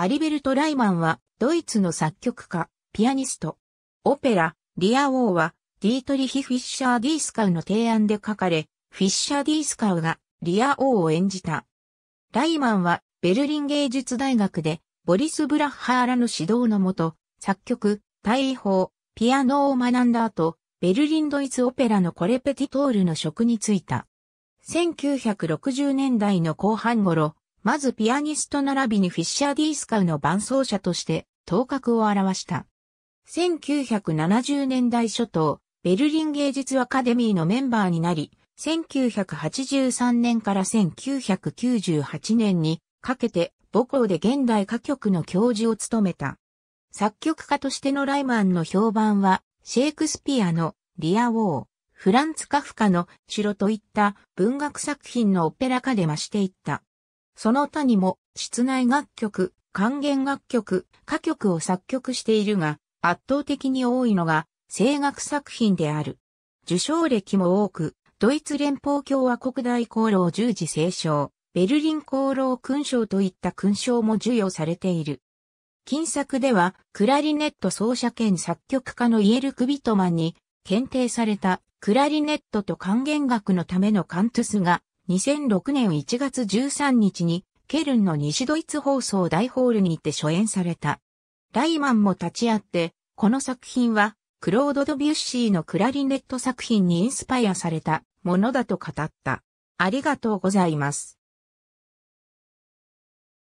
アリベルト・ライマンは、ドイツの作曲家、ピアニスト。オペラ、リア・王は、ディートリヒ・フィッシャー・ディースカウの提案で書かれ、フィッシャー・ディースカウが、リア・王を演じた。ライマンは、ベルリン芸術大学で、ボリス・ブラッハーラの指導のもと、作曲、大砲、ピアノを学んだ後、ベルリンドイツオペラのコレペティトールの職に就いた。1960年代の後半頃、まずピアニスト並びにフィッシャー・ディースカウの伴奏者として頭角を現した。1970年代初頭、ベルリン芸術アカデミーのメンバーになり、1983年から1998年にかけて母校で現代歌曲の教授を務めた。作曲家としてのライマンの評判は、シェイクスピアのリア・ウォー、フランツ・カフカの城といった文学作品のオペラ化で増していった。その他にも、室内楽曲、管弦楽曲、歌曲を作曲しているが、圧倒的に多いのが、声楽作品である。受賞歴も多く、ドイツ連邦共和国大功労十字聖賞、ベルリン功労勲章といった勲章も授与されている。近作では、クラリネット奏者兼作曲家のイエル・クビトマンに、検定されたクラリネットと管弦楽のためのカントゥスが2006年1月13日に、ケルンの西ドイツ放送大ホールにて初演された。ライマンも立ち会って、この作品は、クロード・ドビュッシーのクラリネット作品にインスパイアされたものだと語った。ありがとうございます。